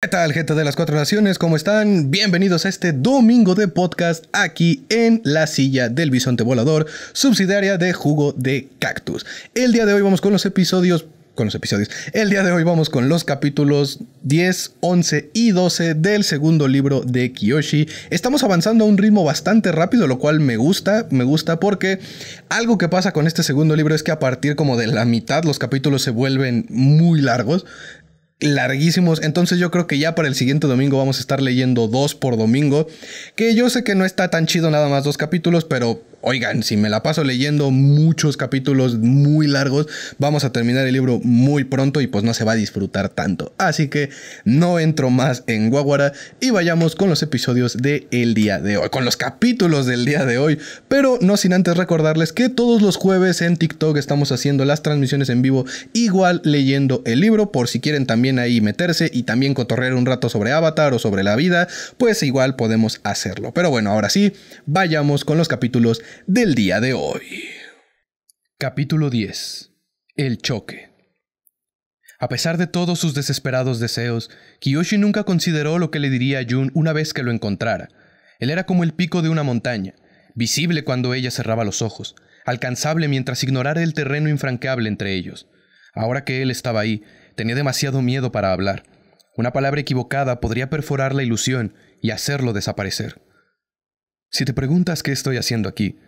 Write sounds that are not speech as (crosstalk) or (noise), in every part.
¿Qué tal, gente de las cuatro naciones? ¿Cómo están? Bienvenidos a este domingo de podcast aquí en la silla del bisonte volador, subsidiaria de jugo de cactus. El día de hoy vamos con los episodios con los episodios. El día de hoy vamos con los capítulos 10, 11 y 12 del segundo libro de Kiyoshi. Estamos avanzando a un ritmo bastante rápido, lo cual me gusta, me gusta porque algo que pasa con este segundo libro es que a partir como de la mitad los capítulos se vuelven muy largos larguísimos. Entonces yo creo que ya para el siguiente domingo vamos a estar leyendo dos por domingo. Que yo sé que no está tan chido nada más dos capítulos, pero oigan, si me la paso leyendo muchos capítulos muy largos, vamos a terminar el libro muy pronto y pues no se va a disfrutar tanto. Así que no entro más en Guaguara y vayamos con los episodios del día de hoy, con los capítulos del día de hoy, pero no sin antes recordarles que todos los jueves en TikTok estamos haciendo las transmisiones en vivo, igual leyendo el libro, por si quieren también ahí meterse y también cotorrear un rato sobre Avatar o sobre la vida, pues igual podemos hacerlo. Pero bueno, ahora sí, vayamos con los capítulos del día de hoy. Capítulo 10. El choque. A pesar de todos sus desesperados deseos, Kiyoshi nunca consideró lo que le diría a Jun una vez que lo encontrara. Él era como el pico de una montaña, visible cuando ella cerraba los ojos, alcanzable mientras ignorara el terreno infranqueable entre ellos. Ahora que él estaba ahí, tenía demasiado miedo para hablar. Una palabra equivocada podría perforar la ilusión y hacerlo desaparecer. Si te preguntas qué estoy haciendo aquí,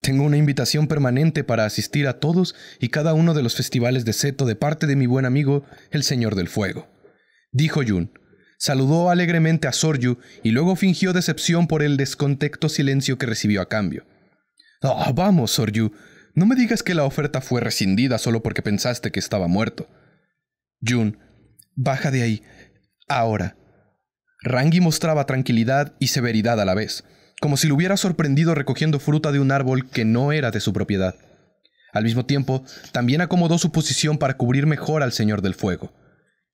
tengo una invitación permanente para asistir a todos y cada uno de los festivales de Seto de parte de mi buen amigo, el Señor del Fuego. Dijo Jun. Saludó alegremente a Soryu y luego fingió decepción por el descontecto silencio que recibió a cambio. Ah, vamos, Soryu. No me digas que la oferta fue rescindida solo porque pensaste que estaba muerto. Jun, baja de ahí. Ahora. Rangi mostraba tranquilidad y severidad a la vez como si lo hubiera sorprendido recogiendo fruta de un árbol que no era de su propiedad. Al mismo tiempo, también acomodó su posición para cubrir mejor al Señor del Fuego.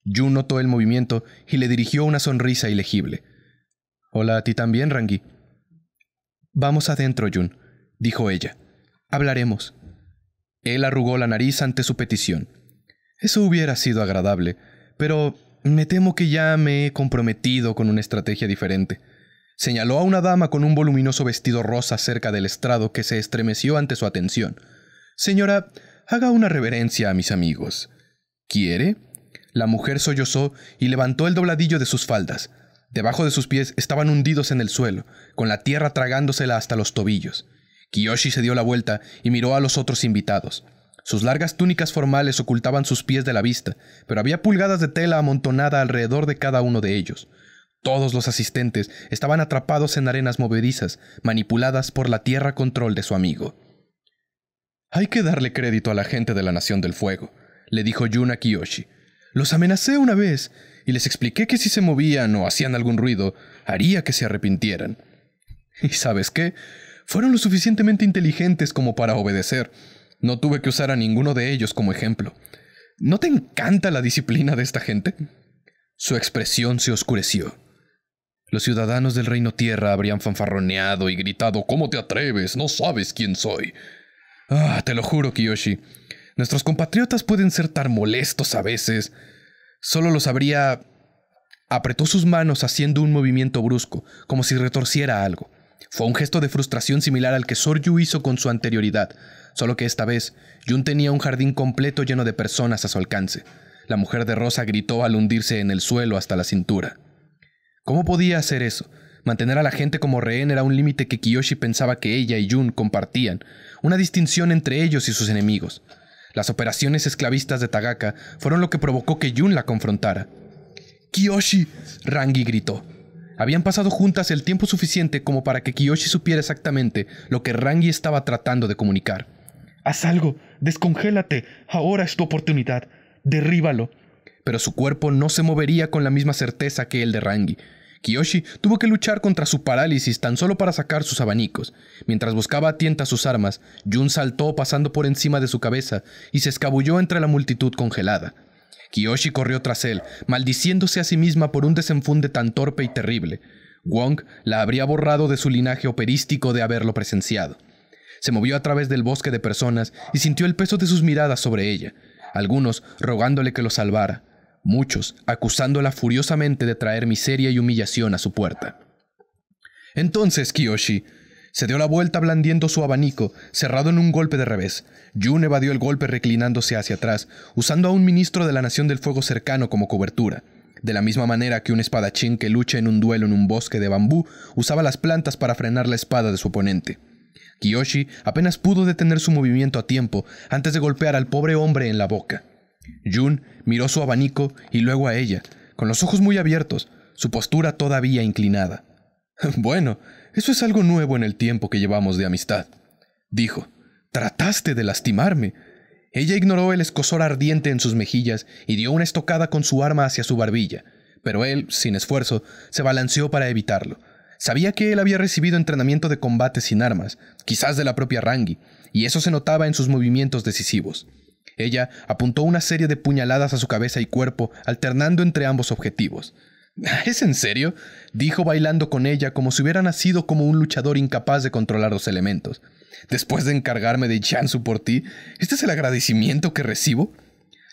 Jun notó el movimiento y le dirigió una sonrisa ilegible. Hola a ti también, Rangi. Vamos adentro, Jun, dijo ella. Hablaremos. Él arrugó la nariz ante su petición. Eso hubiera sido agradable, pero me temo que ya me he comprometido con una estrategia diferente. Señaló a una dama con un voluminoso vestido rosa cerca del estrado que se estremeció ante su atención. Señora, haga una reverencia a mis amigos. ¿Quiere? La mujer sollozó y levantó el dobladillo de sus faldas. Debajo de sus pies estaban hundidos en el suelo, con la tierra tragándosela hasta los tobillos. Kiyoshi se dio la vuelta y miró a los otros invitados. Sus largas túnicas formales ocultaban sus pies de la vista, pero había pulgadas de tela amontonada alrededor de cada uno de ellos. Todos los asistentes estaban atrapados en arenas movedizas, manipuladas por la tierra control de su amigo. Hay que darle crédito a la gente de la Nación del Fuego, le dijo Yuna Kiyoshi. Los amenacé una vez y les expliqué que si se movían o hacían algún ruido, haría que se arrepintieran. ¿Y sabes qué? Fueron lo suficientemente inteligentes como para obedecer. No tuve que usar a ninguno de ellos como ejemplo. ¿No te encanta la disciplina de esta gente? Su expresión se oscureció. Los ciudadanos del reino tierra habrían fanfarroneado y gritado ¿Cómo te atreves? No sabes quién soy. Ah, te lo juro, Kiyoshi. Nuestros compatriotas pueden ser tan molestos a veces. Solo los habría... Apretó sus manos haciendo un movimiento brusco, como si retorciera algo. Fue un gesto de frustración similar al que Soryu hizo con su anterioridad, solo que esta vez Jun tenía un jardín completo lleno de personas a su alcance. La mujer de Rosa gritó al hundirse en el suelo hasta la cintura. ¿Cómo podía hacer eso? Mantener a la gente como rehén era un límite que Kiyoshi pensaba que ella y Jun compartían, una distinción entre ellos y sus enemigos. Las operaciones esclavistas de Tagaka fueron lo que provocó que Jun la confrontara. ¡Kiyoshi! Rangi gritó. Habían pasado juntas el tiempo suficiente como para que Kiyoshi supiera exactamente lo que Rangi estaba tratando de comunicar. Haz algo, descongélate, ahora es tu oportunidad, derríbalo. Pero su cuerpo no se movería con la misma certeza que el de Rangi. Kiyoshi tuvo que luchar contra su parálisis tan solo para sacar sus abanicos. Mientras buscaba a tientas sus armas, Jun saltó pasando por encima de su cabeza y se escabulló entre la multitud congelada. Kiyoshi corrió tras él, maldiciéndose a sí misma por un desenfunde tan torpe y terrible. Wong la habría borrado de su linaje operístico de haberlo presenciado. Se movió a través del bosque de personas y sintió el peso de sus miradas sobre ella, algunos rogándole que lo salvara, muchos acusándola furiosamente de traer miseria y humillación a su puerta. Entonces Kiyoshi se dio la vuelta blandiendo su abanico, cerrado en un golpe de revés. Jun evadió el golpe reclinándose hacia atrás, usando a un ministro de la Nación del Fuego cercano como cobertura. De la misma manera que un espadachín que lucha en un duelo en un bosque de bambú usaba las plantas para frenar la espada de su oponente. Kiyoshi apenas pudo detener su movimiento a tiempo antes de golpear al pobre hombre en la boca. Jun miró su abanico y luego a ella, con los ojos muy abiertos, su postura todavía inclinada. (laughs) Bueno, eso es algo nuevo en el tiempo que llevamos de amistad, dijo. Trataste de lastimarme. Ella ignoró el escosor ardiente en sus mejillas y dio una estocada con su arma hacia su barbilla, pero él, sin esfuerzo, se balanceó para evitarlo. Sabía que él había recibido entrenamiento de combate sin armas, quizás de la propia Rangi, y eso se notaba en sus movimientos decisivos. Ella apuntó una serie de puñaladas a su cabeza y cuerpo, alternando entre ambos objetivos. (laughs) ¿Es en serio? dijo bailando con ella como si hubiera nacido como un luchador incapaz de controlar los elementos. Después de encargarme de Shansu por ti, ¿este es el agradecimiento que recibo?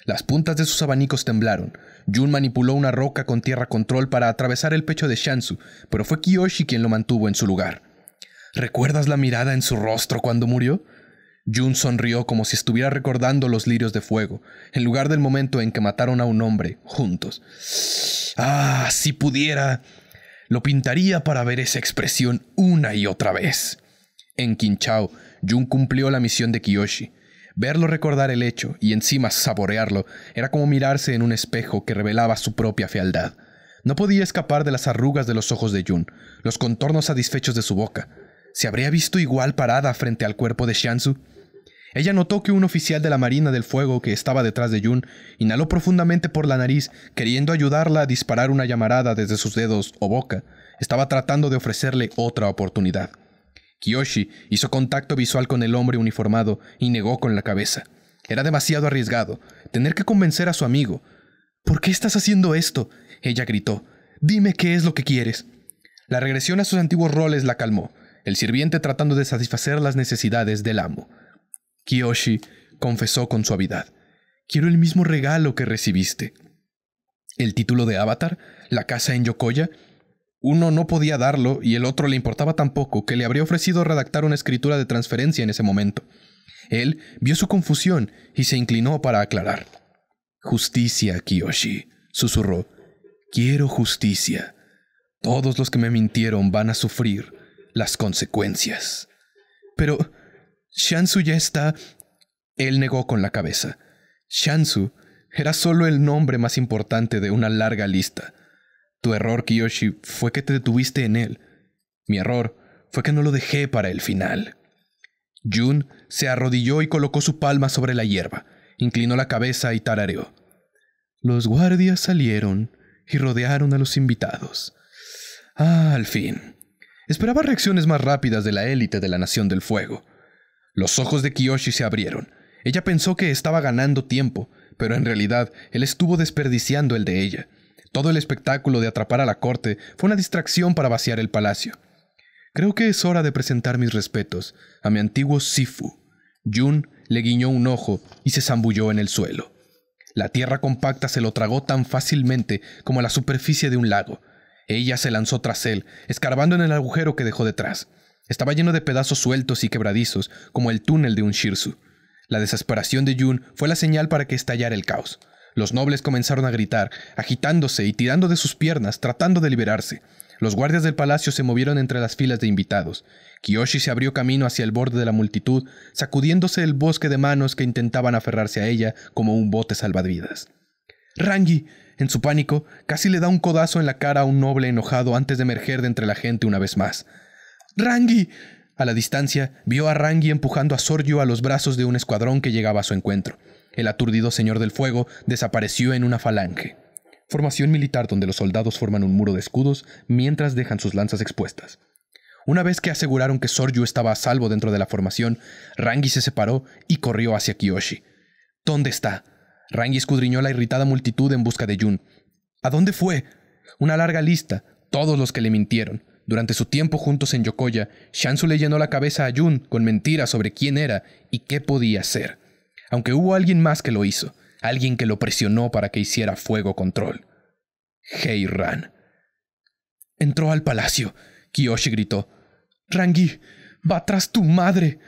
Las puntas de sus abanicos temblaron. Jun manipuló una roca con tierra control para atravesar el pecho de Shansu, pero fue Kiyoshi quien lo mantuvo en su lugar. ¿Recuerdas la mirada en su rostro cuando murió? Jun sonrió como si estuviera recordando los lirios de fuego, en lugar del momento en que mataron a un hombre, juntos. Ah, si pudiera, lo pintaría para ver esa expresión una y otra vez. En Kinchao, Jun cumplió la misión de Kiyoshi. Verlo recordar el hecho y encima saborearlo era como mirarse en un espejo que revelaba su propia fealdad. No podía escapar de las arrugas de los ojos de Jun, los contornos satisfechos de su boca. ¿Se habría visto igual parada frente al cuerpo de Shansu? Ella notó que un oficial de la Marina del Fuego que estaba detrás de Jun inhaló profundamente por la nariz, queriendo ayudarla a disparar una llamarada desde sus dedos o boca. Estaba tratando de ofrecerle otra oportunidad. Kiyoshi hizo contacto visual con el hombre uniformado y negó con la cabeza. Era demasiado arriesgado, tener que convencer a su amigo. ¿Por qué estás haciendo esto? Ella gritó. Dime qué es lo que quieres. La regresión a sus antiguos roles la calmó, el sirviente tratando de satisfacer las necesidades del amo. Kiyoshi confesó con suavidad. Quiero el mismo regalo que recibiste. El título de Avatar, la casa en Yokoya, uno no podía darlo y el otro le importaba tan poco que le habría ofrecido redactar una escritura de transferencia en ese momento. Él vio su confusión y se inclinó para aclarar. Justicia, Kiyoshi, susurró. Quiero justicia. Todos los que me mintieron van a sufrir las consecuencias. Pero, Shansu ya está... Él negó con la cabeza. Shansu era solo el nombre más importante de una larga lista. Tu error, Kiyoshi, fue que te detuviste en él. Mi error fue que no lo dejé para el final. Jun se arrodilló y colocó su palma sobre la hierba, inclinó la cabeza y tarareó. Los guardias salieron y rodearon a los invitados. Ah, al fin. Esperaba reacciones más rápidas de la élite de la Nación del Fuego. Los ojos de Kiyoshi se abrieron. Ella pensó que estaba ganando tiempo, pero en realidad él estuvo desperdiciando el de ella. Todo el espectáculo de atrapar a la corte fue una distracción para vaciar el palacio. Creo que es hora de presentar mis respetos a mi antiguo Sifu. Jun le guiñó un ojo y se zambulló en el suelo. La tierra compacta se lo tragó tan fácilmente como la superficie de un lago. Ella se lanzó tras él, escarbando en el agujero que dejó detrás. Estaba lleno de pedazos sueltos y quebradizos, como el túnel de un Shirsu. La desesperación de Jun fue la señal para que estallara el caos. Los nobles comenzaron a gritar, agitándose y tirando de sus piernas, tratando de liberarse. Los guardias del palacio se movieron entre las filas de invitados. Kiyoshi se abrió camino hacia el borde de la multitud, sacudiéndose el bosque de manos que intentaban aferrarse a ella como un bote salvavidas. Rangi, en su pánico, casi le da un codazo en la cara a un noble enojado antes de emerger de entre la gente una vez más. ¡Rangi! A la distancia, vio a Rangi empujando a Soryu a los brazos de un escuadrón que llegaba a su encuentro. El aturdido señor del fuego desapareció en una falange. Formación militar donde los soldados forman un muro de escudos mientras dejan sus lanzas expuestas. Una vez que aseguraron que Soryu estaba a salvo dentro de la formación, Rangi se separó y corrió hacia Kiyoshi. ¿Dónde está? Rangi escudriñó la irritada multitud en busca de Jun. ¿A dónde fue? Una larga lista, todos los que le mintieron. Durante su tiempo juntos en Yokoya, Shansu le llenó la cabeza a Jun con mentiras sobre quién era y qué podía hacer. Aunque hubo alguien más que lo hizo, alguien que lo presionó para que hiciera fuego control. Hei Ran. Entró al palacio. Kiyoshi gritó. Rangi, va tras tu madre.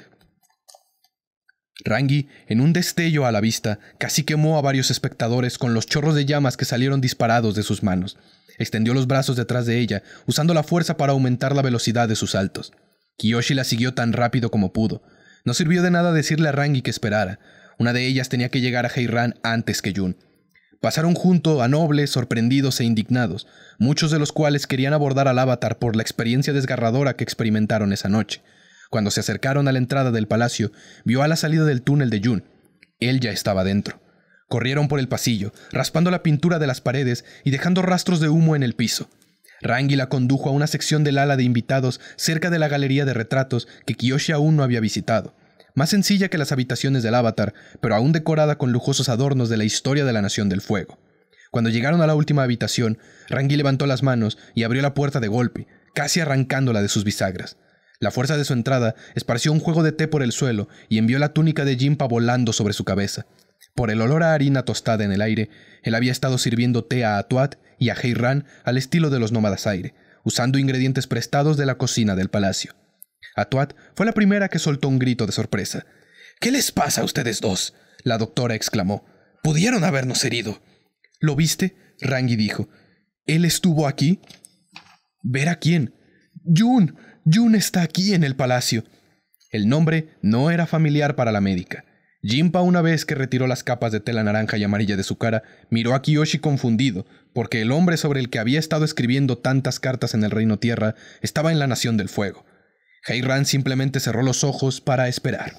Rangi, en un destello a la vista, casi quemó a varios espectadores con los chorros de llamas que salieron disparados de sus manos. Extendió los brazos detrás de ella, usando la fuerza para aumentar la velocidad de sus saltos. Kiyoshi la siguió tan rápido como pudo. No sirvió de nada decirle a Rangi que esperara. Una de ellas tenía que llegar a Heiran antes que Jun. Pasaron junto a nobles, sorprendidos e indignados, muchos de los cuales querían abordar al avatar por la experiencia desgarradora que experimentaron esa noche. Cuando se acercaron a la entrada del palacio, vio a la salida del túnel de Jun. Él ya estaba dentro. Corrieron por el pasillo, raspando la pintura de las paredes y dejando rastros de humo en el piso. Rangi la condujo a una sección del ala de invitados cerca de la galería de retratos que Kiyoshi aún no había visitado. Más sencilla que las habitaciones del Avatar, pero aún decorada con lujosos adornos de la historia de la Nación del Fuego. Cuando llegaron a la última habitación, Rangi levantó las manos y abrió la puerta de golpe, casi arrancándola de sus bisagras. La fuerza de su entrada esparció un juego de té por el suelo y envió la túnica de Jimpa volando sobre su cabeza. Por el olor a harina tostada en el aire, él había estado sirviendo té a Atuat y a Ran al estilo de los nómadas aire, usando ingredientes prestados de la cocina del palacio. Atuat fue la primera que soltó un grito de sorpresa. ¿Qué les pasa a ustedes dos? La doctora exclamó. Pudieron habernos herido. ¿Lo viste? Rangi dijo. ¿Él estuvo aquí? ¿Ver a quién? ¡Jun! Jun está aquí en el palacio. El nombre no era familiar para la médica. Jinpa, una vez que retiró las capas de tela naranja y amarilla de su cara, miró a Kiyoshi confundido, porque el hombre sobre el que había estado escribiendo tantas cartas en el Reino Tierra estaba en la Nación del Fuego. Heiran simplemente cerró los ojos para esperar.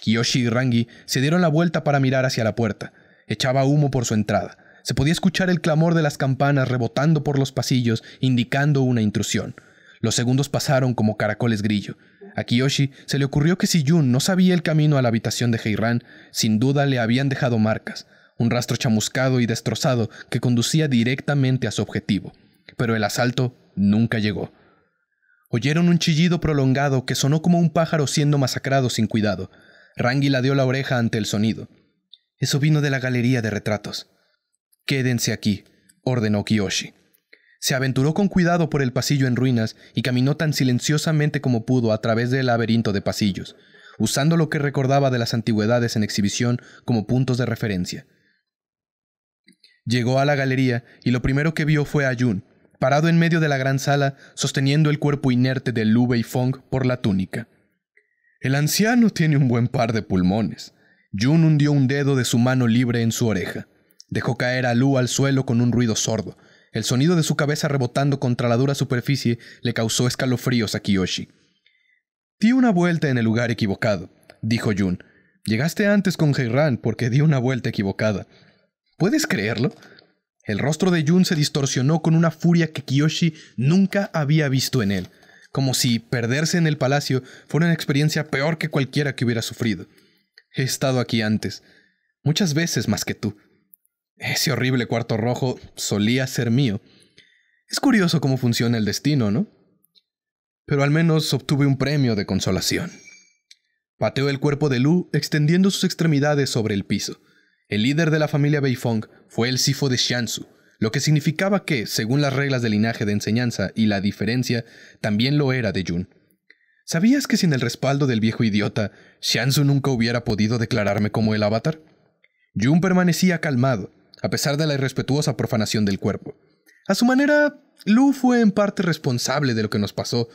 Kiyoshi y Rangi se dieron la vuelta para mirar hacia la puerta. Echaba humo por su entrada. Se podía escuchar el clamor de las campanas rebotando por los pasillos, indicando una intrusión. Los segundos pasaron como caracoles grillo. A Kiyoshi se le ocurrió que si Yun no sabía el camino a la habitación de Heiran, sin duda le habían dejado marcas, un rastro chamuscado y destrozado que conducía directamente a su objetivo. Pero el asalto nunca llegó. Oyeron un chillido prolongado que sonó como un pájaro siendo masacrado sin cuidado. Rangi la dio la oreja ante el sonido. Eso vino de la galería de retratos. Quédense aquí, ordenó Kiyoshi. Se aventuró con cuidado por el pasillo en ruinas y caminó tan silenciosamente como pudo a través del laberinto de pasillos, usando lo que recordaba de las antigüedades en exhibición como puntos de referencia. Llegó a la galería y lo primero que vio fue a Jun, parado en medio de la gran sala, sosteniendo el cuerpo inerte de Lu Fong por la túnica. El anciano tiene un buen par de pulmones. Jun hundió un dedo de su mano libre en su oreja. Dejó caer a Lu al suelo con un ruido sordo, el sonido de su cabeza rebotando contra la dura superficie le causó escalofríos a Kiyoshi. Di una vuelta en el lugar equivocado, dijo Jun. Llegaste antes con Heiran porque di una vuelta equivocada. ¿Puedes creerlo? El rostro de Jun se distorsionó con una furia que Kiyoshi nunca había visto en él, como si perderse en el palacio fuera una experiencia peor que cualquiera que hubiera sufrido. He estado aquí antes, muchas veces más que tú. Ese horrible cuarto rojo solía ser mío. Es curioso cómo funciona el destino, ¿no? Pero al menos obtuve un premio de consolación. Pateó el cuerpo de Lu extendiendo sus extremidades sobre el piso. El líder de la familia Beifong fue el sifo de Shansu, lo que significaba que, según las reglas del linaje de enseñanza y la diferencia, también lo era de Jun. ¿Sabías que sin el respaldo del viejo idiota, Shansu nunca hubiera podido declararme como el avatar? Jun permanecía calmado, a pesar de la irrespetuosa profanación del cuerpo. A su manera, Lu fue en parte responsable de lo que nos pasó.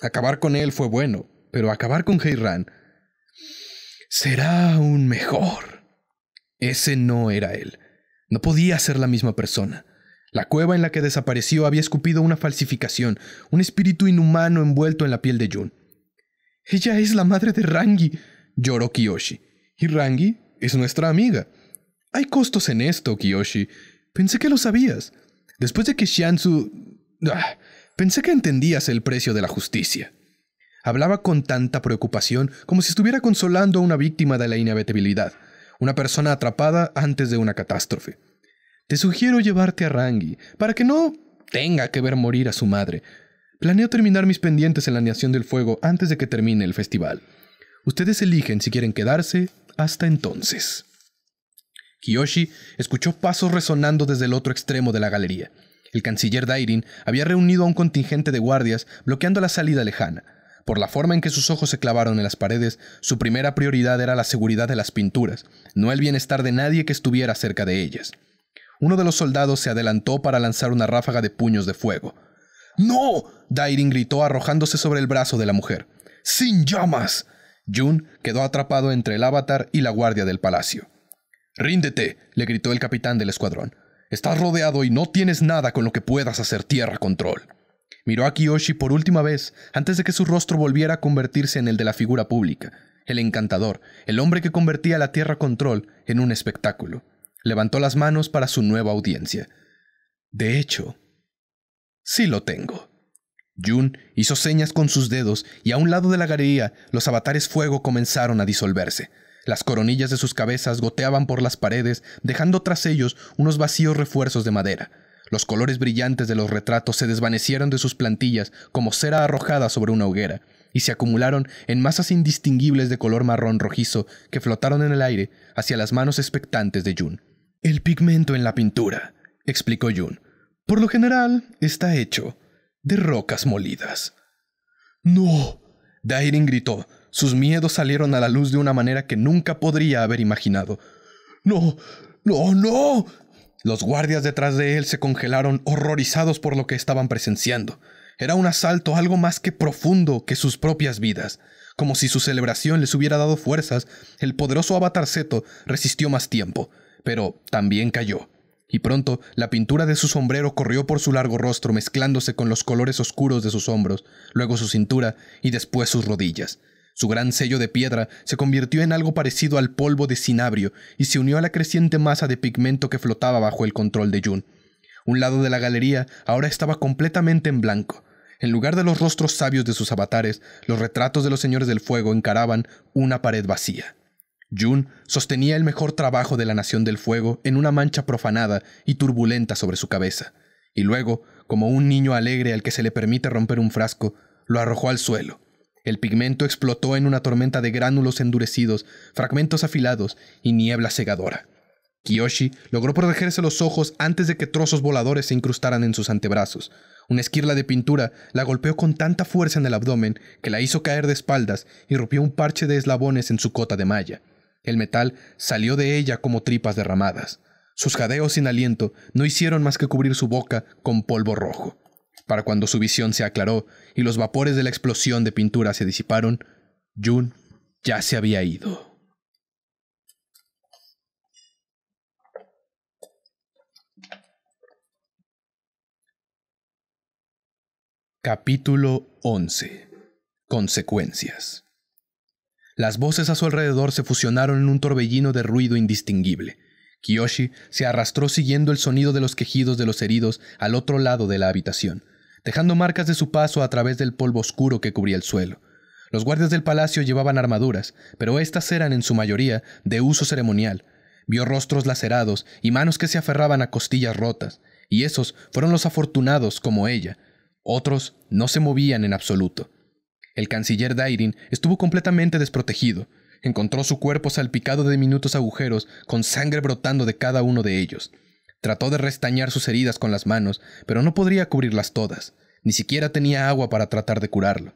Acabar con él fue bueno, pero acabar con Heiran será aún mejor. Ese no era él. No podía ser la misma persona. La cueva en la que desapareció había escupido una falsificación, un espíritu inhumano envuelto en la piel de Jun. Ella es la madre de Rangi, lloró Kiyoshi. Y Rangi es nuestra amiga. Hay costos en esto, Kiyoshi. Pensé que lo sabías. Después de que Shiansu… Ah, pensé que entendías el precio de la justicia. Hablaba con tanta preocupación como si estuviera consolando a una víctima de la inevitabilidad, una persona atrapada antes de una catástrofe. Te sugiero llevarte a Rangi, para que no tenga que ver morir a su madre. Planeo terminar mis pendientes en la neación del Fuego antes de que termine el festival. Ustedes eligen si quieren quedarse hasta entonces. Kiyoshi escuchó pasos resonando desde el otro extremo de la galería. El canciller Dairin había reunido a un contingente de guardias bloqueando la salida lejana. Por la forma en que sus ojos se clavaron en las paredes, su primera prioridad era la seguridad de las pinturas, no el bienestar de nadie que estuviera cerca de ellas. Uno de los soldados se adelantó para lanzar una ráfaga de puños de fuego. ¡No! Dairin gritó arrojándose sobre el brazo de la mujer. ¡Sin llamas! Jun quedó atrapado entre el avatar y la guardia del palacio. Ríndete, le gritó el capitán del escuadrón. Estás rodeado y no tienes nada con lo que puedas hacer tierra control. Miró a Kiyoshi por última vez antes de que su rostro volviera a convertirse en el de la figura pública, el encantador, el hombre que convertía la Tierra Control en un espectáculo. Levantó las manos para su nueva audiencia. De hecho, sí lo tengo. Jun hizo señas con sus dedos y a un lado de la galería los avatares fuego comenzaron a disolverse. Las coronillas de sus cabezas goteaban por las paredes, dejando tras ellos unos vacíos refuerzos de madera. Los colores brillantes de los retratos se desvanecieron de sus plantillas como cera arrojada sobre una hoguera, y se acumularon en masas indistinguibles de color marrón rojizo que flotaron en el aire hacia las manos expectantes de June. El pigmento en la pintura, explicó June, por lo general está hecho de rocas molidas. No, Dairin gritó, sus miedos salieron a la luz de una manera que nunca podría haber imaginado. ¡No! ¡No! ¡No! Los guardias detrás de él se congelaron horrorizados por lo que estaban presenciando. Era un asalto algo más que profundo que sus propias vidas. Como si su celebración les hubiera dado fuerzas, el poderoso avatar Seto resistió más tiempo, pero también cayó. Y pronto la pintura de su sombrero corrió por su largo rostro mezclándose con los colores oscuros de sus hombros, luego su cintura y después sus rodillas. Su gran sello de piedra se convirtió en algo parecido al polvo de cinabrio y se unió a la creciente masa de pigmento que flotaba bajo el control de Jun. Un lado de la galería ahora estaba completamente en blanco. En lugar de los rostros sabios de sus avatares, los retratos de los señores del fuego encaraban una pared vacía. Jun sostenía el mejor trabajo de la Nación del Fuego en una mancha profanada y turbulenta sobre su cabeza, y luego, como un niño alegre al que se le permite romper un frasco, lo arrojó al suelo, el pigmento explotó en una tormenta de gránulos endurecidos, fragmentos afilados y niebla cegadora. Kiyoshi logró protegerse los ojos antes de que trozos voladores se incrustaran en sus antebrazos. Una esquirla de pintura la golpeó con tanta fuerza en el abdomen que la hizo caer de espaldas y rompió un parche de eslabones en su cota de malla. El metal salió de ella como tripas derramadas. Sus jadeos sin aliento no hicieron más que cubrir su boca con polvo rojo. Para cuando su visión se aclaró y los vapores de la explosión de pintura se disiparon, Jun ya se había ido. Capítulo 11. Consecuencias. Las voces a su alrededor se fusionaron en un torbellino de ruido indistinguible. Kiyoshi se arrastró siguiendo el sonido de los quejidos de los heridos al otro lado de la habitación, dejando marcas de su paso a través del polvo oscuro que cubría el suelo. Los guardias del palacio llevaban armaduras, pero éstas eran en su mayoría de uso ceremonial. Vio rostros lacerados y manos que se aferraban a costillas rotas, y esos fueron los afortunados como ella. Otros no se movían en absoluto. El canciller Dairin estuvo completamente desprotegido, Encontró su cuerpo salpicado de minutos agujeros, con sangre brotando de cada uno de ellos. Trató de restañar sus heridas con las manos, pero no podría cubrirlas todas. Ni siquiera tenía agua para tratar de curarlo.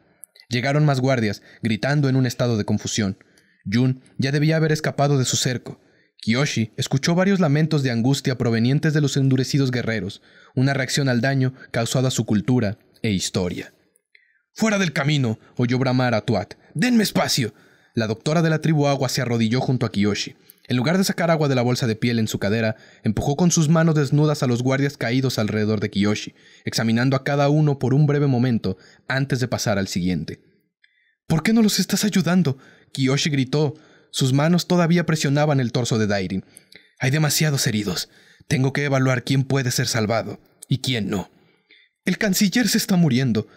Llegaron más guardias, gritando en un estado de confusión. Jun ya debía haber escapado de su cerco. Kiyoshi escuchó varios lamentos de angustia provenientes de los endurecidos guerreros, una reacción al daño causado a su cultura e historia. Fuera del camino, oyó bramar a Tuat. Denme espacio. La doctora de la tribu Agua se arrodilló junto a Kiyoshi. En lugar de sacar agua de la bolsa de piel en su cadera, empujó con sus manos desnudas a los guardias caídos alrededor de Kiyoshi, examinando a cada uno por un breve momento antes de pasar al siguiente. ¿Por qué no los estás ayudando? Kiyoshi gritó. Sus manos todavía presionaban el torso de Dairin. Hay demasiados heridos. Tengo que evaluar quién puede ser salvado y quién no. El canciller se está muriendo.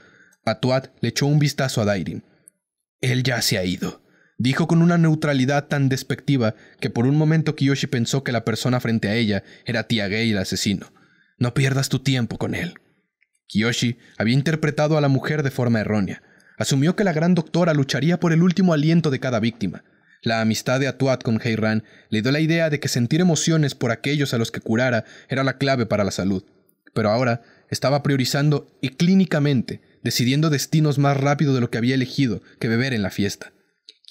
Atuat le echó un vistazo a Dairin. Él ya se ha ido. Dijo con una neutralidad tan despectiva que por un momento Kiyoshi pensó que la persona frente a ella era Gay, el asesino. No pierdas tu tiempo con él. Kiyoshi había interpretado a la mujer de forma errónea. Asumió que la gran doctora lucharía por el último aliento de cada víctima. La amistad de Atuat con Heiran le dio la idea de que sentir emociones por aquellos a los que curara era la clave para la salud. Pero ahora estaba priorizando y clínicamente, decidiendo destinos más rápido de lo que había elegido que beber en la fiesta.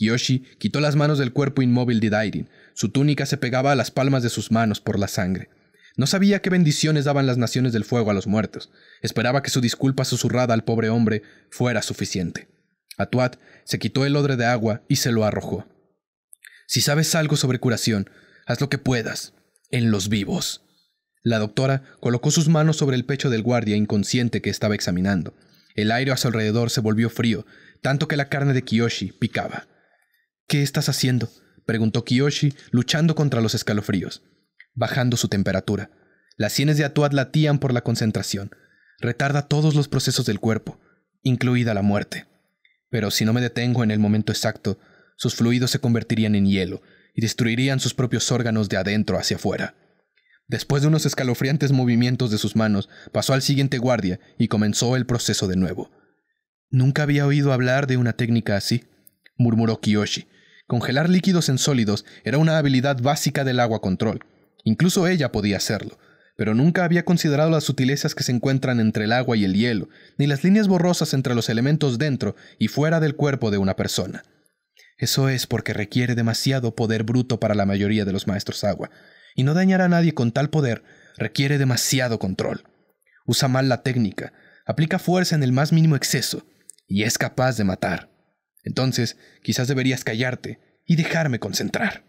Kiyoshi quitó las manos del cuerpo inmóvil de Dairin. Su túnica se pegaba a las palmas de sus manos por la sangre. No sabía qué bendiciones daban las naciones del fuego a los muertos. Esperaba que su disculpa susurrada al pobre hombre fuera suficiente. Atuat se quitó el odre de agua y se lo arrojó. Si sabes algo sobre curación, haz lo que puedas. En los vivos. La doctora colocó sus manos sobre el pecho del guardia inconsciente que estaba examinando. El aire a su alrededor se volvió frío, tanto que la carne de Kiyoshi picaba. ¿Qué estás haciendo? preguntó Kiyoshi, luchando contra los escalofríos, bajando su temperatura. Las sienes de Atuad latían por la concentración. Retarda todos los procesos del cuerpo, incluida la muerte. Pero si no me detengo en el momento exacto, sus fluidos se convertirían en hielo y destruirían sus propios órganos de adentro hacia afuera. Después de unos escalofriantes movimientos de sus manos, pasó al siguiente guardia y comenzó el proceso de nuevo. Nunca había oído hablar de una técnica así, murmuró Kiyoshi, Congelar líquidos en sólidos era una habilidad básica del agua control. Incluso ella podía hacerlo, pero nunca había considerado las sutilezas que se encuentran entre el agua y el hielo, ni las líneas borrosas entre los elementos dentro y fuera del cuerpo de una persona. Eso es porque requiere demasiado poder bruto para la mayoría de los maestros agua, y no dañar a nadie con tal poder requiere demasiado control. Usa mal la técnica, aplica fuerza en el más mínimo exceso, y es capaz de matar. Entonces, quizás deberías callarte y dejarme concentrar.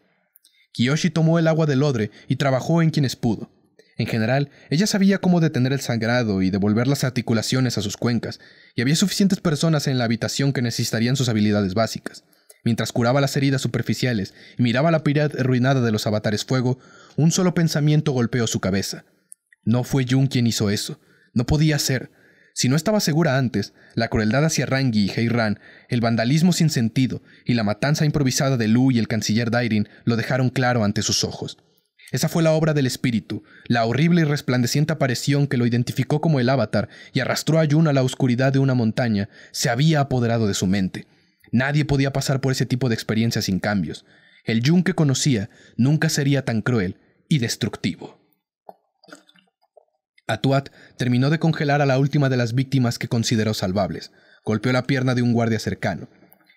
Kiyoshi tomó el agua del odre y trabajó en quienes pudo. En general, ella sabía cómo detener el sangrado y devolver las articulaciones a sus cuencas, y había suficientes personas en la habitación que necesitarían sus habilidades básicas. Mientras curaba las heridas superficiales y miraba la piedad arruinada de los avatares fuego, un solo pensamiento golpeó su cabeza. No fue Jun quien hizo eso. No podía ser. Si no estaba segura antes, la crueldad hacia Rangi y Ran, el vandalismo sin sentido y la matanza improvisada de Lu y el canciller Dairin lo dejaron claro ante sus ojos. Esa fue la obra del espíritu, la horrible y resplandeciente aparición que lo identificó como el avatar y arrastró a Yun a la oscuridad de una montaña, se había apoderado de su mente. Nadie podía pasar por ese tipo de experiencia sin cambios. El Yun que conocía nunca sería tan cruel y destructivo. Atuat terminó de congelar a la última de las víctimas que consideró salvables. Golpeó la pierna de un guardia cercano.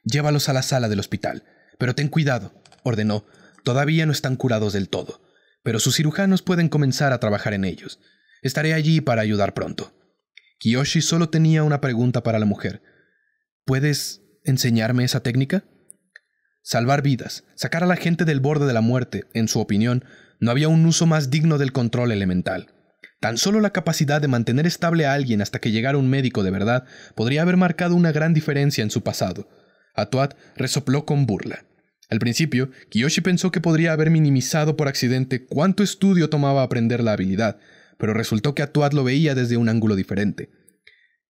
Llévalos a la sala del hospital. Pero ten cuidado, ordenó. Todavía no están curados del todo. Pero sus cirujanos pueden comenzar a trabajar en ellos. Estaré allí para ayudar pronto. Kiyoshi solo tenía una pregunta para la mujer. ¿Puedes enseñarme esa técnica? Salvar vidas, sacar a la gente del borde de la muerte, en su opinión, no había un uso más digno del control elemental. Tan solo la capacidad de mantener estable a alguien hasta que llegara un médico de verdad podría haber marcado una gran diferencia en su pasado. Atuat resopló con burla. Al principio, Kiyoshi pensó que podría haber minimizado por accidente cuánto estudio tomaba aprender la habilidad, pero resultó que Atuat lo veía desde un ángulo diferente.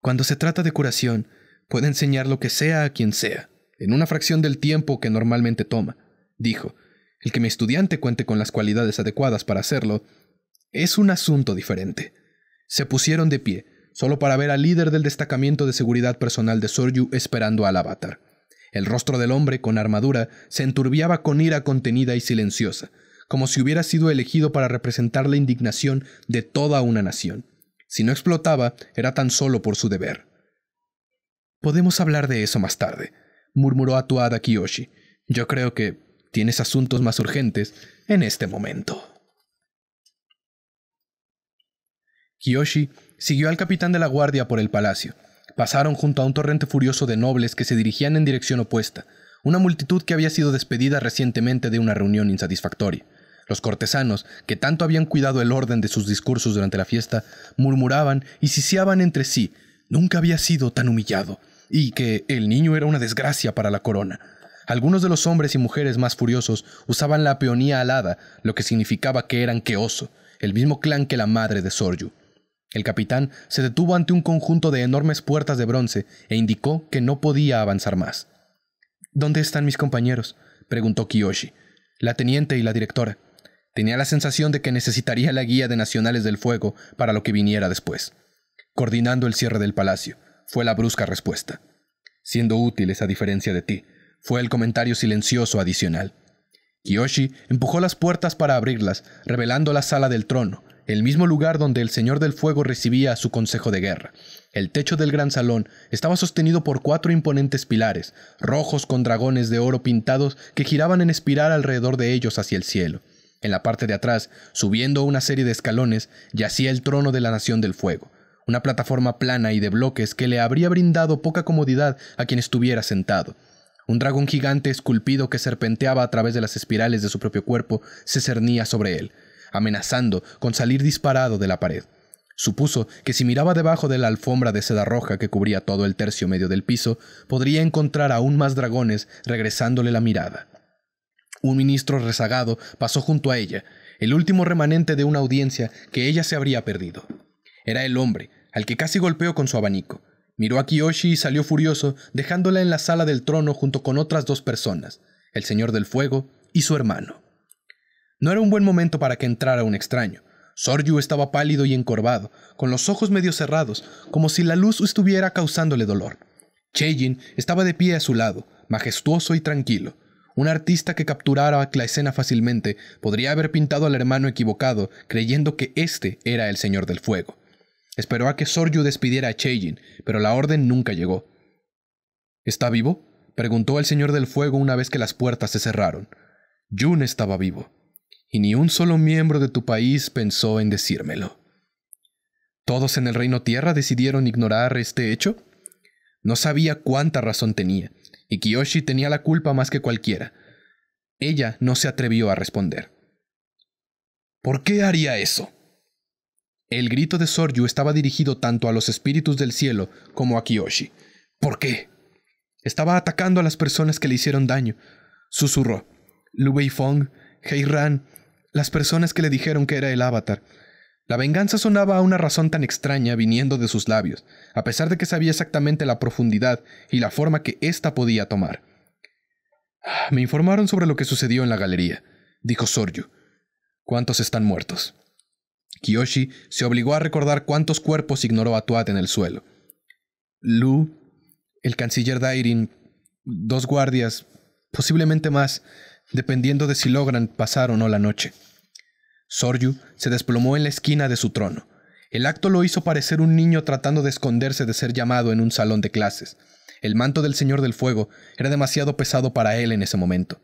Cuando se trata de curación, puede enseñar lo que sea a quien sea, en una fracción del tiempo que normalmente toma, dijo. El que mi estudiante cuente con las cualidades adecuadas para hacerlo es un asunto diferente. Se pusieron de pie, solo para ver al líder del destacamento de seguridad personal de Soryu esperando al avatar. El rostro del hombre con armadura se enturbiaba con ira contenida y silenciosa, como si hubiera sido elegido para representar la indignación de toda una nación. Si no explotaba, era tan solo por su deber. Podemos hablar de eso más tarde, murmuró Atuada Kiyoshi. Yo creo que tienes asuntos más urgentes en este momento. Kiyoshi siguió al capitán de la guardia por el palacio. Pasaron junto a un torrente furioso de nobles que se dirigían en dirección opuesta, una multitud que había sido despedida recientemente de una reunión insatisfactoria. Los cortesanos, que tanto habían cuidado el orden de sus discursos durante la fiesta, murmuraban y sisiaban entre sí. Nunca había sido tan humillado, y que el niño era una desgracia para la corona. Algunos de los hombres y mujeres más furiosos usaban la peonía alada, lo que significaba que eran oso, el mismo clan que la madre de Soryu. El capitán se detuvo ante un conjunto de enormes puertas de bronce e indicó que no podía avanzar más. ¿Dónde están mis compañeros? preguntó Kiyoshi, la teniente y la directora. Tenía la sensación de que necesitaría la guía de Nacionales del Fuego para lo que viniera después. Coordinando el cierre del palacio, fue la brusca respuesta. Siendo útiles a diferencia de ti, fue el comentario silencioso adicional. Kiyoshi empujó las puertas para abrirlas, revelando la sala del trono, el mismo lugar donde el Señor del Fuego recibía su consejo de guerra. El techo del gran salón estaba sostenido por cuatro imponentes pilares, rojos con dragones de oro pintados que giraban en espiral alrededor de ellos hacia el cielo. En la parte de atrás, subiendo una serie de escalones, yacía el trono de la Nación del Fuego, una plataforma plana y de bloques que le habría brindado poca comodidad a quien estuviera sentado. Un dragón gigante esculpido que serpenteaba a través de las espirales de su propio cuerpo se cernía sobre él amenazando con salir disparado de la pared. Supuso que si miraba debajo de la alfombra de seda roja que cubría todo el tercio medio del piso, podría encontrar aún más dragones regresándole la mirada. Un ministro rezagado pasó junto a ella, el último remanente de una audiencia que ella se habría perdido. Era el hombre, al que casi golpeó con su abanico. Miró a Kiyoshi y salió furioso, dejándola en la sala del trono junto con otras dos personas, el señor del fuego y su hermano. No era un buen momento para que entrara un extraño. Soryu estaba pálido y encorvado, con los ojos medio cerrados, como si la luz estuviera causándole dolor. Cheyin estaba de pie a su lado, majestuoso y tranquilo. Un artista que capturara la escena fácilmente podría haber pintado al hermano equivocado, creyendo que este era el Señor del Fuego. Esperó a que Soryu despidiera a Cheyin, pero la orden nunca llegó. ¿Está vivo? preguntó el Señor del Fuego una vez que las puertas se cerraron. Jun estaba vivo y ni un solo miembro de tu país pensó en decírmelo. ¿Todos en el reino tierra decidieron ignorar este hecho? No sabía cuánta razón tenía, y Kiyoshi tenía la culpa más que cualquiera. Ella no se atrevió a responder. ¿Por qué haría eso? El grito de Soryu estaba dirigido tanto a los espíritus del cielo como a Kiyoshi. ¿Por qué? Estaba atacando a las personas que le hicieron daño. Susurró. Lu Hei Ran las personas que le dijeron que era el avatar. La venganza sonaba a una razón tan extraña viniendo de sus labios, a pesar de que sabía exactamente la profundidad y la forma que ésta podía tomar. Me informaron sobre lo que sucedió en la galería, dijo Soryu. ¿Cuántos están muertos? Kiyoshi se obligó a recordar cuántos cuerpos ignoró a en el suelo. Lu, el canciller Dairin, dos guardias, posiblemente más, dependiendo de si logran pasar o no la noche. Soryu se desplomó en la esquina de su trono. El acto lo hizo parecer un niño tratando de esconderse de ser llamado en un salón de clases. El manto del Señor del Fuego era demasiado pesado para él en ese momento.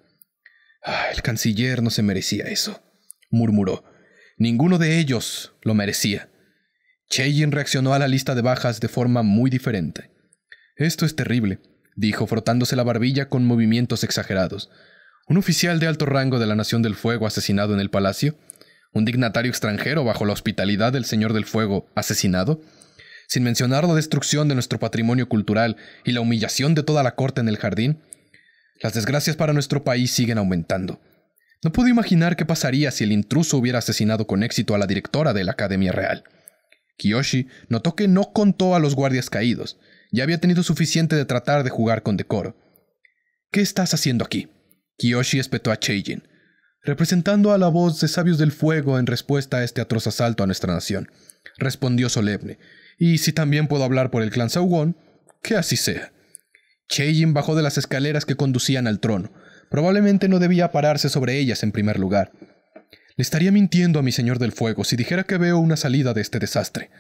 Ah, el canciller no se merecía eso, murmuró. Ninguno de ellos lo merecía. Cheyin reaccionó a la lista de bajas de forma muy diferente. Esto es terrible, dijo frotándose la barbilla con movimientos exagerados un oficial de alto rango de la Nación del Fuego asesinado en el palacio, un dignatario extranjero bajo la hospitalidad del Señor del Fuego asesinado, sin mencionar la destrucción de nuestro patrimonio cultural y la humillación de toda la corte en el jardín, las desgracias para nuestro país siguen aumentando. No pude imaginar qué pasaría si el intruso hubiera asesinado con éxito a la directora de la Academia Real. Kiyoshi notó que no contó a los guardias caídos, ya había tenido suficiente de tratar de jugar con decoro. ¿Qué estás haciendo aquí? Kiyoshi espetó a Cheijin, representando a la voz de Sabios del Fuego en respuesta a este atroz asalto a nuestra nación. Respondió solemne, y si también puedo hablar por el clan Saugon, que así sea. Cheijin bajó de las escaleras que conducían al trono. Probablemente no debía pararse sobre ellas en primer lugar. Le estaría mintiendo a mi señor del fuego si dijera que veo una salida de este desastre.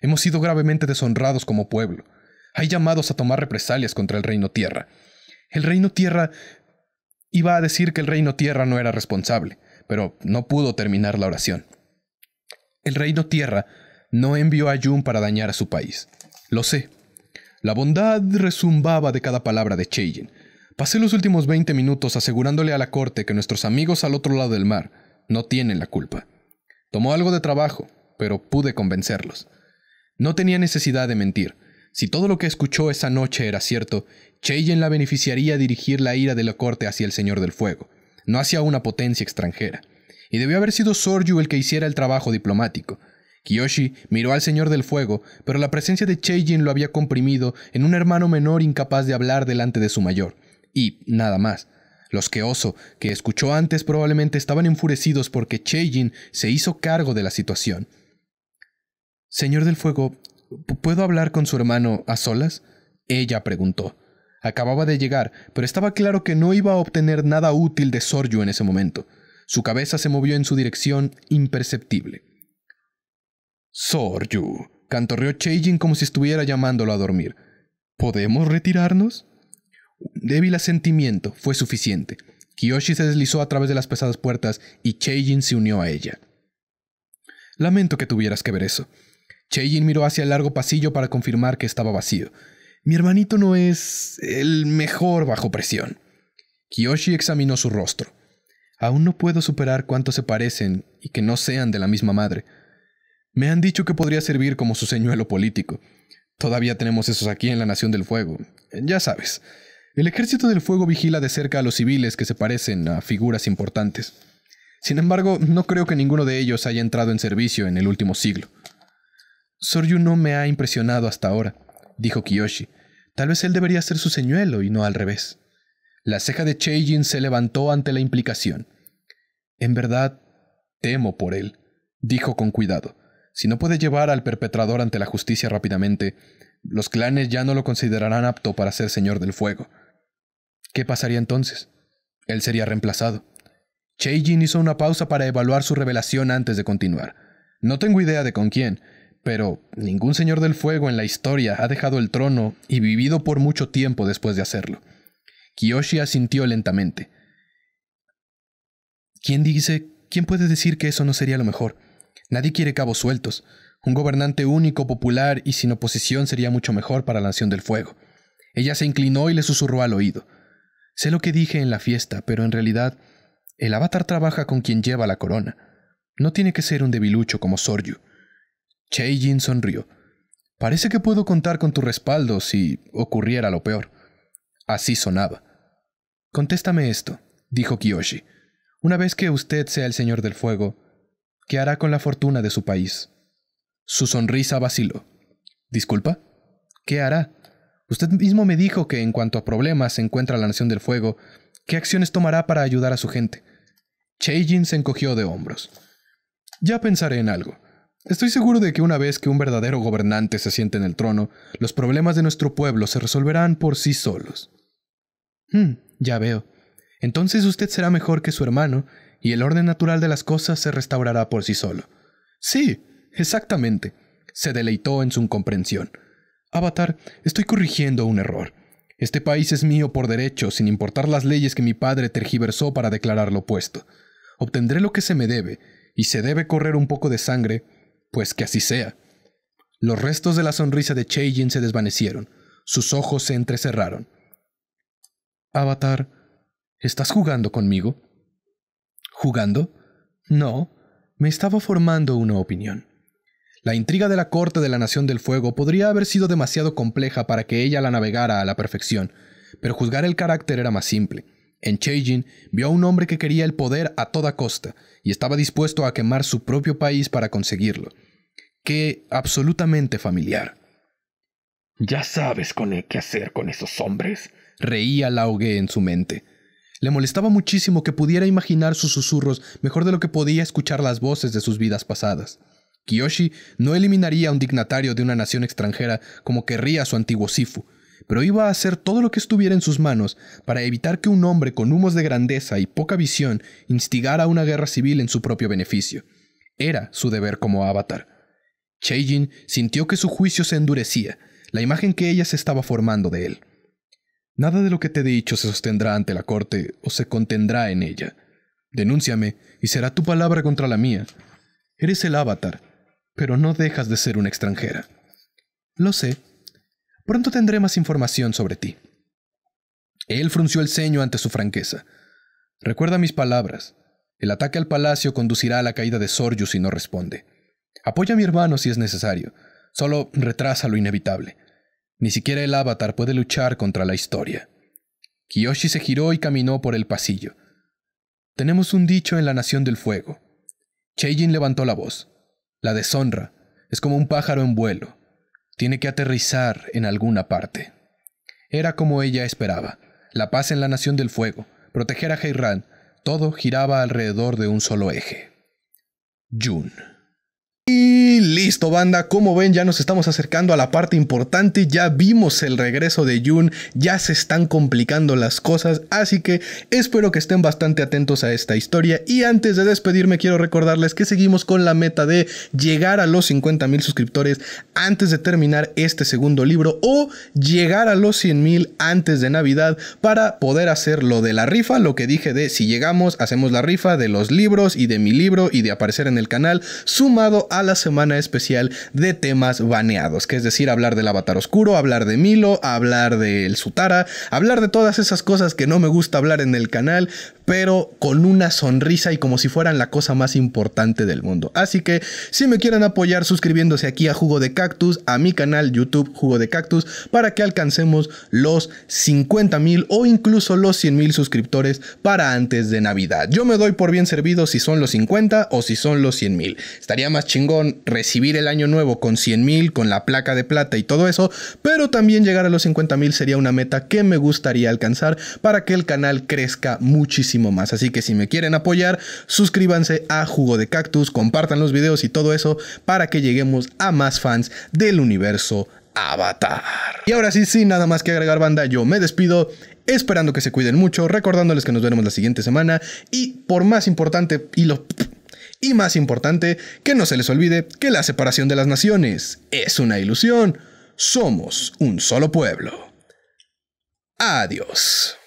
Hemos sido gravemente deshonrados como pueblo. Hay llamados a tomar represalias contra el reino tierra. El reino tierra Iba a decir que el reino tierra no era responsable, pero no pudo terminar la oración. El reino tierra no envió a Jun para dañar a su país. Lo sé. La bondad resumbaba de cada palabra de Cheyen. Pasé los últimos 20 minutos asegurándole a la corte que nuestros amigos al otro lado del mar no tienen la culpa. Tomó algo de trabajo, pero pude convencerlos. No tenía necesidad de mentir. Si todo lo que escuchó esa noche era cierto, Cheyen la beneficiaría dirigir la ira de la corte hacia el Señor del Fuego, no hacia una potencia extranjera. Y debió haber sido Soryu el que hiciera el trabajo diplomático. Kiyoshi miró al Señor del Fuego, pero la presencia de Cheijin lo había comprimido en un hermano menor incapaz de hablar delante de su mayor. Y nada más. Los que oso que escuchó antes, probablemente estaban enfurecidos porque Cheijin se hizo cargo de la situación. Señor del Fuego, ¿Puedo hablar con su hermano a solas? Ella preguntó. Acababa de llegar, pero estaba claro que no iba a obtener nada útil de Soryu en ese momento. Su cabeza se movió en su dirección imperceptible. Soryu, cantorreó Cheijin como si estuviera llamándolo a dormir. ¿Podemos retirarnos? Un débil asentimiento fue suficiente. Kiyoshi se deslizó a través de las pesadas puertas y Cheijin se unió a ella. Lamento que tuvieras que ver eso. Cheyin miró hacia el largo pasillo para confirmar que estaba vacío. Mi hermanito no es el mejor bajo presión. Kiyoshi examinó su rostro. Aún no puedo superar cuánto se parecen y que no sean de la misma madre. Me han dicho que podría servir como su señuelo político. Todavía tenemos esos aquí en la Nación del Fuego. Ya sabes, el Ejército del Fuego vigila de cerca a los civiles que se parecen a figuras importantes. Sin embargo, no creo que ninguno de ellos haya entrado en servicio en el último siglo. Soryu no me ha impresionado hasta ahora, dijo Kiyoshi. Tal vez él debería ser su señuelo y no al revés. La ceja de Cheijin se levantó ante la implicación. En verdad, temo por él, dijo con cuidado. Si no puede llevar al perpetrador ante la justicia rápidamente, los clanes ya no lo considerarán apto para ser señor del fuego. ¿Qué pasaría entonces? Él sería reemplazado. Cheijin hizo una pausa para evaluar su revelación antes de continuar. No tengo idea de con quién, pero ningún Señor del Fuego en la historia ha dejado el trono y vivido por mucho tiempo después de hacerlo. Kiyoshi asintió lentamente. ¿Quién dice, quién puede decir que eso no sería lo mejor? Nadie quiere cabos sueltos. Un gobernante único, popular y sin oposición sería mucho mejor para la Nación del Fuego. Ella se inclinó y le susurró al oído. Sé lo que dije en la fiesta, pero en realidad, el avatar trabaja con quien lleva la corona. No tiene que ser un debilucho como Soryu. Chei sonrió. Parece que puedo contar con tu respaldo si ocurriera lo peor. Así sonaba. Contéstame esto, dijo Kiyoshi. Una vez que usted sea el señor del fuego, ¿qué hará con la fortuna de su país? Su sonrisa vaciló. ¿Disculpa? ¿Qué hará? Usted mismo me dijo que en cuanto a problemas se encuentra la Nación del Fuego, ¿qué acciones tomará para ayudar a su gente? Cheijin se encogió de hombros. Ya pensaré en algo. Estoy seguro de que una vez que un verdadero gobernante se siente en el trono, los problemas de nuestro pueblo se resolverán por sí solos. Hmm, ya veo. Entonces usted será mejor que su hermano, y el orden natural de las cosas se restaurará por sí solo. Sí, exactamente. Se deleitó en su comprensión. Avatar, estoy corrigiendo un error. Este país es mío por derecho, sin importar las leyes que mi padre tergiversó para declarar lo opuesto. Obtendré lo que se me debe, y se debe correr un poco de sangre pues que así sea. Los restos de la sonrisa de Cheyin se desvanecieron. Sus ojos se entrecerraron. Avatar, ¿estás jugando conmigo? ¿Jugando? No, me estaba formando una opinión. La intriga de la corte de la Nación del Fuego podría haber sido demasiado compleja para que ella la navegara a la perfección, pero juzgar el carácter era más simple. En Chejin vio a un hombre que quería el poder a toda costa y estaba dispuesto a quemar su propio país para conseguirlo. Qué absolutamente familiar. Ya sabes con qué hacer con esos hombres, reía Lauge en su mente. Le molestaba muchísimo que pudiera imaginar sus susurros mejor de lo que podía escuchar las voces de sus vidas pasadas. Kiyoshi no eliminaría a un dignatario de una nación extranjera como querría su antiguo Sifu, pero iba a hacer todo lo que estuviera en sus manos para evitar que un hombre con humos de grandeza y poca visión instigara una guerra civil en su propio beneficio. Era su deber como avatar. Cheijin sintió que su juicio se endurecía, la imagen que ella se estaba formando de él. Nada de lo que te he dicho se sostendrá ante la corte o se contendrá en ella. Denúnciame y será tu palabra contra la mía. Eres el avatar, pero no dejas de ser una extranjera. Lo sé, Pronto tendré más información sobre ti. Él frunció el ceño ante su franqueza. Recuerda mis palabras. El ataque al palacio conducirá a la caída de Soryu si no responde. Apoya a mi hermano si es necesario. Solo retrasa lo inevitable. Ni siquiera el avatar puede luchar contra la historia. Kiyoshi se giró y caminó por el pasillo. Tenemos un dicho en la Nación del Fuego. Cheijin levantó la voz. La deshonra es como un pájaro en vuelo. Tiene que aterrizar en alguna parte. Era como ella esperaba. La paz en la Nación del Fuego, proteger a Heiran, todo giraba alrededor de un solo eje. June. Y listo, banda. Como ven, ya nos estamos acercando a la parte importante. Ya vimos el regreso de Jun. Ya se están complicando las cosas. Así que espero que estén bastante atentos a esta historia. Y antes de despedirme, quiero recordarles que seguimos con la meta de llegar a los 50 mil suscriptores antes de terminar este segundo libro o llegar a los 100 mil antes de Navidad para poder hacer lo de la rifa. Lo que dije de si llegamos, hacemos la rifa de los libros y de mi libro y de aparecer en el canal. Sumado a la semana especial de temas baneados, que es decir, hablar del Avatar Oscuro, hablar de Milo, hablar del Sutara, hablar de todas esas cosas que no me gusta hablar en el canal, pero con una sonrisa y como si fueran la cosa más importante del mundo. Así que si me quieren apoyar suscribiéndose aquí a Jugo de Cactus, a mi canal YouTube Jugo de Cactus, para que alcancemos los 50 mil o incluso los 100 mil suscriptores para antes de Navidad. Yo me doy por bien servido si son los 50 o si son los 100 mil. Estaría más chingado recibir el año nuevo con 100 mil, con la placa de plata y todo eso, pero también llegar a los 50 mil sería una meta que me gustaría alcanzar para que el canal crezca muchísimo más. Así que si me quieren apoyar, suscríbanse a Jugo de Cactus, compartan los videos y todo eso para que lleguemos a más fans del universo Avatar. Y ahora sí, sin nada más que agregar banda, yo me despido, esperando que se cuiden mucho, recordándoles que nos veremos la siguiente semana y por más importante y lo y más importante, que no se les olvide que la separación de las naciones es una ilusión. Somos un solo pueblo. Adiós.